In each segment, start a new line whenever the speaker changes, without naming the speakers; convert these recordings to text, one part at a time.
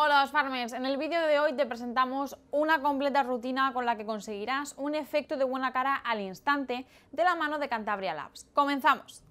Hola Farmers, en el vídeo de hoy te presentamos una completa rutina con la que conseguirás un efecto de buena cara al instante de la mano de Cantabria Labs. ¡Comenzamos!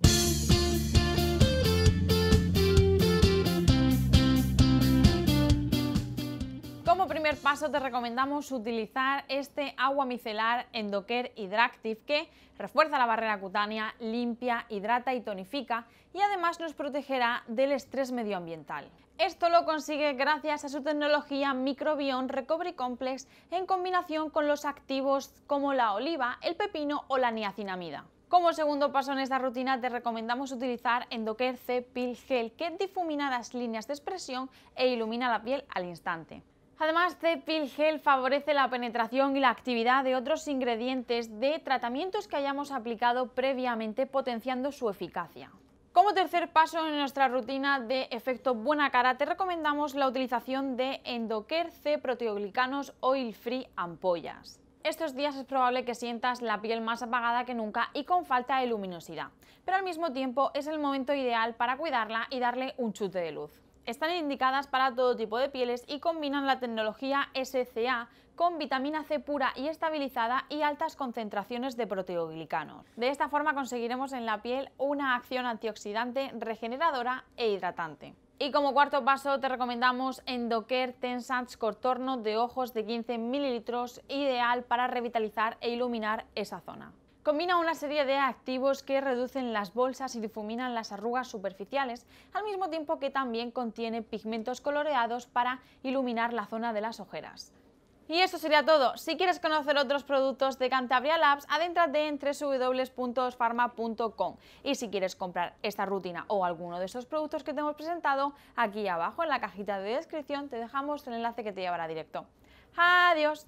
primer paso te recomendamos utilizar este agua micelar Endoker Hydractive que refuerza la barrera cutánea, limpia, hidrata y tonifica y además nos protegerá del estrés medioambiental. Esto lo consigue gracias a su tecnología Microbion Recovery Complex en combinación con los activos como la oliva, el pepino o la niacinamida. Como segundo paso en esta rutina te recomendamos utilizar Endoker C Peel Gel que difumina las líneas de expresión e ilumina la piel al instante. Además, C-Peel Gel favorece la penetración y la actividad de otros ingredientes de tratamientos que hayamos aplicado previamente, potenciando su eficacia. Como tercer paso en nuestra rutina de efecto buena cara, te recomendamos la utilización de Endoker C proteoglicanos Oil Free Ampollas. Estos días es probable que sientas la piel más apagada que nunca y con falta de luminosidad, pero al mismo tiempo es el momento ideal para cuidarla y darle un chute de luz. Están indicadas para todo tipo de pieles y combinan la tecnología SCA con vitamina C pura y estabilizada y altas concentraciones de proteoglicanos. De esta forma conseguiremos en la piel una acción antioxidante, regeneradora e hidratante. Y como cuarto paso te recomendamos Endoker Tensats Cortorno de ojos de 15 ml, ideal para revitalizar e iluminar esa zona. Combina una serie de activos que reducen las bolsas y difuminan las arrugas superficiales, al mismo tiempo que también contiene pigmentos coloreados para iluminar la zona de las ojeras. Y eso sería todo. Si quieres conocer otros productos de Cantabria Labs, adéntrate en www.osfarma.com. Y si quieres comprar esta rutina o alguno de estos productos que te hemos presentado, aquí abajo en la cajita de descripción te dejamos el enlace que te llevará directo. ¡Adiós!